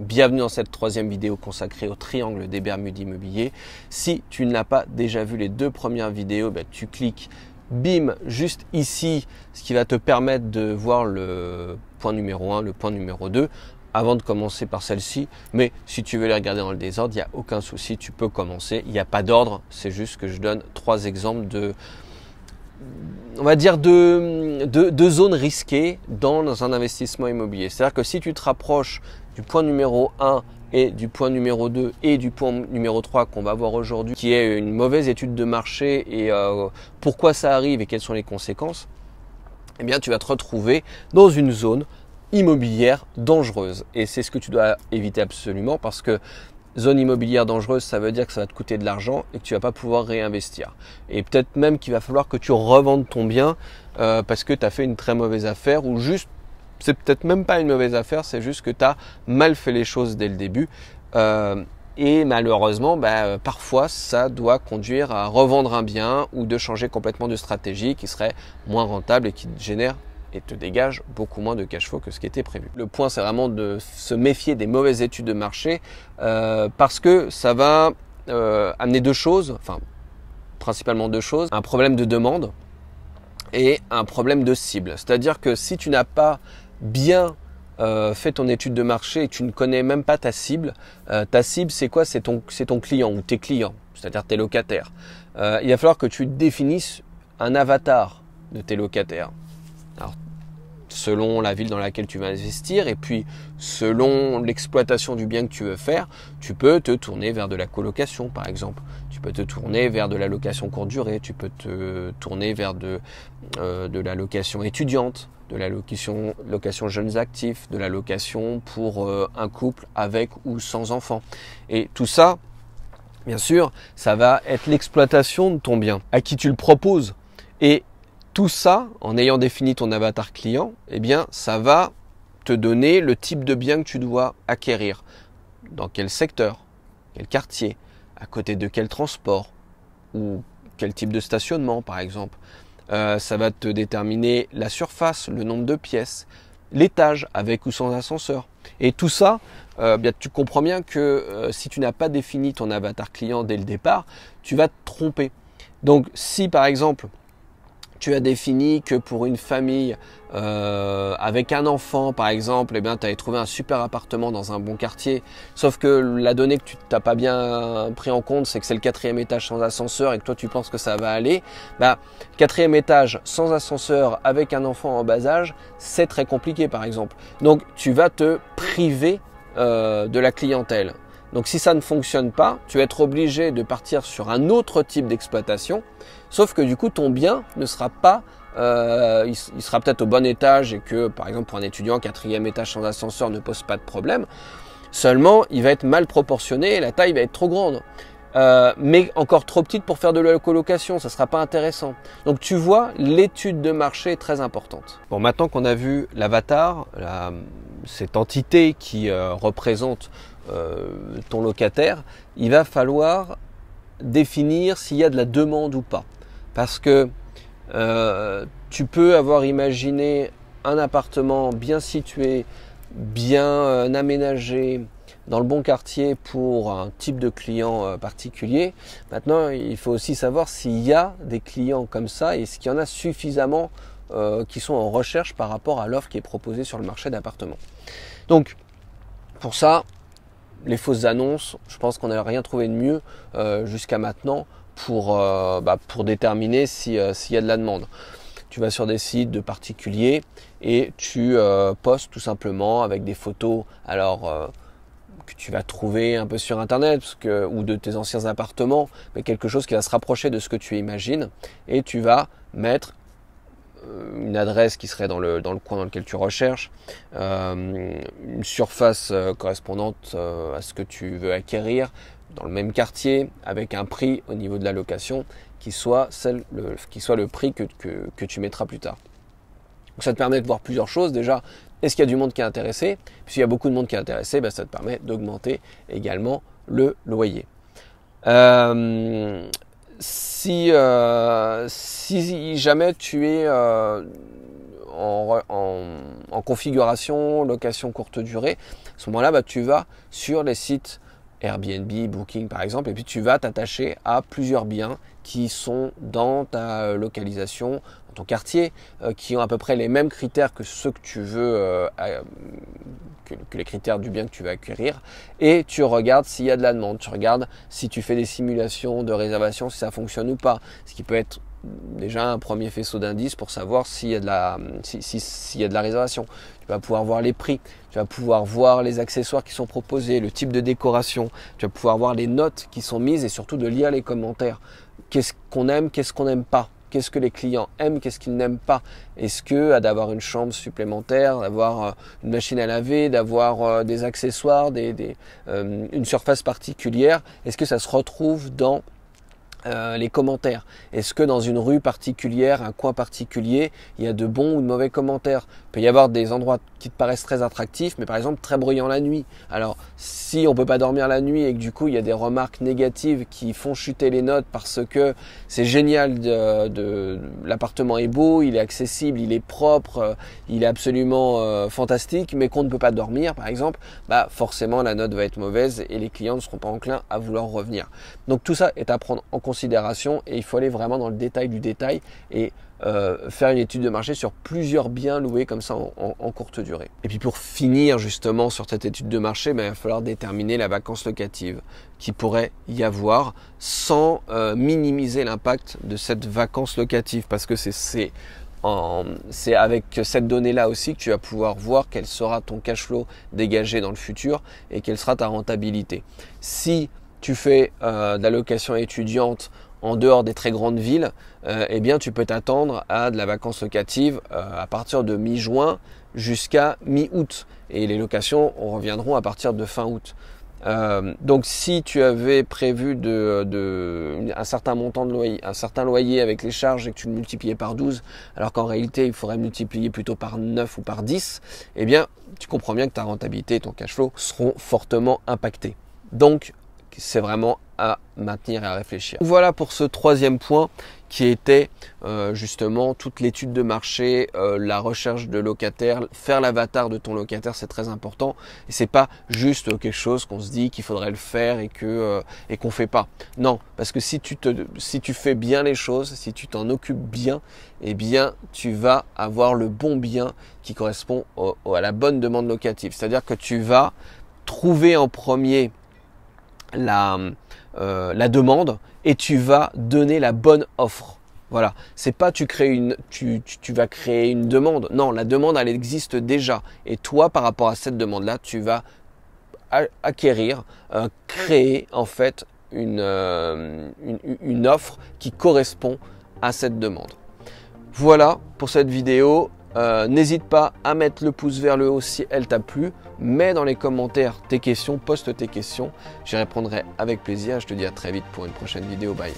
Bienvenue dans cette troisième vidéo consacrée au triangle des Bermudes immobiliers. Si tu n'as pas déjà vu les deux premières vidéos, ben, tu cliques bim juste ici, ce qui va te permettre de voir le point numéro 1, le point numéro 2 avant de commencer par celle-ci. Mais si tu veux les regarder dans le désordre, il n'y a aucun souci, tu peux commencer. Il n'y a pas d'ordre, c'est juste que je donne trois exemples de, on va dire, de, de, de zones risquées dans un investissement immobilier. C'est-à-dire que si tu te rapproches du point numéro 1 et du point numéro 2 et du point numéro 3 qu'on va voir aujourd'hui, qui est une mauvaise étude de marché et euh, pourquoi ça arrive et quelles sont les conséquences, eh bien tu vas te retrouver dans une zone immobilière dangereuse. Et c'est ce que tu dois éviter absolument parce que zone immobilière dangereuse, ça veut dire que ça va te coûter de l'argent et que tu vas pas pouvoir réinvestir. Et peut-être même qu'il va falloir que tu revendes ton bien euh, parce que tu as fait une très mauvaise affaire ou juste c'est peut-être même pas une mauvaise affaire, c'est juste que tu as mal fait les choses dès le début. Euh, et malheureusement, bah, euh, parfois, ça doit conduire à revendre un bien ou de changer complètement de stratégie qui serait moins rentable et qui génère et te dégage beaucoup moins de cash flow que ce qui était prévu. Le point, c'est vraiment de se méfier des mauvaises études de marché euh, parce que ça va amener deux choses, enfin principalement deux choses, un problème de demande et un problème de cible. C'est-à-dire que si tu n'as pas bien fais euh, fait ton étude de marché et tu ne connais même pas ta cible, euh, ta cible c'est quoi C'est ton, client ou tes clients, c'est-à-dire tes locataires. Euh, il va falloir que tu définisses un avatar de tes locataires. Alors, selon la ville dans laquelle tu vas investir et puis selon l'exploitation du bien que tu veux faire, tu peux te tourner vers de la colocation par exemple, tu peux te tourner vers de la location courte durée, tu peux te tourner vers de la location étudiante, de la location, location jeunes actifs, de la location pour euh, un couple avec ou sans enfant. Et tout ça, bien sûr, ça va être l'exploitation de ton bien, à qui tu le proposes. Et tout ça, en ayant défini ton avatar client, eh bien, ça va te donner le type de bien que tu dois acquérir. Dans quel secteur, quel quartier, à côté de quel transport, ou quel type de stationnement, par exemple. Euh, ça va te déterminer la surface, le nombre de pièces, l'étage avec ou sans ascenseur. Et tout ça, euh, bien, tu comprends bien que euh, si tu n'as pas défini ton avatar client dès le départ, tu vas te tromper. Donc si par exemple tu as défini que pour une famille euh, avec un enfant, par exemple, eh bien, tu avais trouvé un super appartement dans un bon quartier. Sauf que la donnée que tu t'as pas bien pris en compte, c'est que c'est le quatrième étage sans ascenseur et que toi tu penses que ça va aller. Bah, quatrième étage sans ascenseur avec un enfant en bas âge, c'est très compliqué, par exemple. Donc, tu vas te priver euh, de la clientèle. Donc si ça ne fonctionne pas, tu vas être obligé de partir sur un autre type d'exploitation, sauf que du coup ton bien ne sera pas, euh, il, sera peut-être au bon étage et que par exemple pour un étudiant quatrième étage sans ascenseur ne pose pas de problème. Seulement, il va être mal proportionné et la taille va être trop grande. Euh, mais encore trop petite pour faire de la colocation, ça ne sera pas intéressant. Donc tu vois, l'étude de marché est très importante. Bon, maintenant qu'on a vu l'avatar, cette entité qui euh, représente euh, ton locataire, il va falloir définir s'il y a de la demande ou pas. Parce que euh, tu peux avoir imaginé un appartement bien situé, bien euh, aménagé, dans le bon quartier pour un type de client particulier. Maintenant, il faut aussi savoir s'il y a des clients comme ça et s'il y en a suffisamment qui sont en recherche par rapport à l'offre qui est proposée sur le marché d'appartements. Donc, pour ça, les fausses annonces, je pense qu'on n'a rien trouvé de mieux euh, jusqu'à maintenant pour, euh, bah, pour déterminer euh, s'il y a de la demande. Tu vas sur des sites de particuliers et tu postes tout simplement avec des photos alors que tu vas trouver un peu sur internet ou de tes anciens appartements, mais quelque chose qui va se rapprocher de ce que tu imagines et tu vas mettre euh, une adresse qui serait dans le, dans le coin dans lequel tu recherches, euh, une surface euh, correspondante à ce que tu veux acquérir dans le même quartier, avec un prix au niveau de la location qui soit, celle, le, qui soit le prix que, tu mettras plus tard. Donc ça te permet de voir plusieurs choses. Déjà, est-ce qu'il y a du monde qui est intéressé Puis s'il y a beaucoup de monde qui est intéressé, ben, ça te permet d'augmenter également le loyer. Euh, euh, si, jamais tu es euh, en, en, configuration location courte durée, à ce moment-là, bah, tu vas sur les sites Airbnb, Booking par exemple, et puis tu vas t'attacher à plusieurs biens qui sont dans ta euh, localisation, dans ton quartier, euh, qui ont à peu près les mêmes critères que ceux que tu veux, euh, que, les critères du bien que tu veux acquérir, et tu regardes s'il y a de la demande, tu regardes si tu fais des simulations de réservation, si ça fonctionne ou pas, ce qui peut être déjà un premier faisceau d'indices pour savoir s'il y, a de la, si, y a de la réservation. Tu vas pouvoir voir les prix, tu vas pouvoir voir les accessoires qui sont proposés, le type de décoration, tu vas pouvoir voir les notes qui sont mises et surtout de lire les commentaires. Qu'est-ce qu'on aime, qu'est-ce qu'on n'aime pas Qu'est-ce que les clients aiment, qu'est-ce qu'ils n'aiment pas Est-ce que d'avoir une chambre supplémentaire, d'avoir euh, une machine à laver, d'avoir euh, des accessoires, euh, une surface particulière, est-ce que ça se retrouve dans euh, les commentaires. Est-ce que dans une rue particulière, un coin particulier, il y a de bons ou de mauvais commentaires peut y avoir des endroits qui te paraissent très attractifs, mais par exemple très bruyants la nuit. Alors si on peut pas dormir la nuit et que du coup il y a des remarques négatives qui font chuter les notes parce que c'est génial, de, l'appartement est beau, il est accessible, il est propre, euh, il est absolument euh, fantastique, mais qu'on ne peut pas dormir par exemple, bah forcément la note va être mauvaise et les clients ne seront pas enclins à vouloir revenir. Donc tout ça est à prendre en compte et il faut aller vraiment dans le détail du détail et euh, faire une étude de marché sur plusieurs biens loués comme ça en, courte durée. Et puis pour finir justement sur cette étude de marché, ben, il va falloir déterminer la vacance locative qui pourrait y avoir sans euh, minimiser l'impact de cette vacance locative parce que c'est c'est avec cette donnée-là aussi que tu vas pouvoir voir quel sera ton cash flow dégagé dans le futur et quelle sera ta rentabilité. Si tu fais euh, de la location étudiante en dehors des très grandes villes, euh, eh bien tu peux t'attendre à de la vacance locative euh, à partir de mi-juin jusqu'à mi-août. Et les locations reviendront à partir de fin août. donc si tu avais prévu de, un certain montant de loyer, un certain loyer avec les charges et que tu le multipliais par 12, alors qu'en réalité il faudrait multiplier plutôt par 9 ou par 10, eh bien tu comprends bien que ta rentabilité et ton cash flow seront fortement impactés. Donc c'est vraiment à maintenir et à réfléchir. Voilà pour ce troisième point qui était euh, justement toute l'étude de marché, euh, la recherche de locataires, faire l'avatar de ton locataire, c'est très important et c'est pas juste quelque chose qu'on se dit qu'il faudrait le faire et que ne euh, et qu'on fait pas. Non, parce que si tu te si tu fais bien les choses, si tu t'en occupes bien, eh bien tu vas avoir le bon bien qui correspond à la bonne demande locative. C'est-à-dire que tu vas trouver en premier la, euh, la demande et tu vas donner la bonne offre. Voilà, c'est pas tu crées une, tu, tu, vas créer une demande. Non, la demande elle existe déjà et toi par rapport à cette demande là, tu vas acquérir, euh, créer en fait euh, une offre qui correspond à cette demande. Voilà pour cette vidéo. Euh, n'hésite pas à mettre le pouce vers le haut si elle t'a plu. Mets dans les commentaires tes questions, poste tes questions. J'y répondrai avec plaisir. Je te dis à très vite pour une prochaine vidéo. Bye.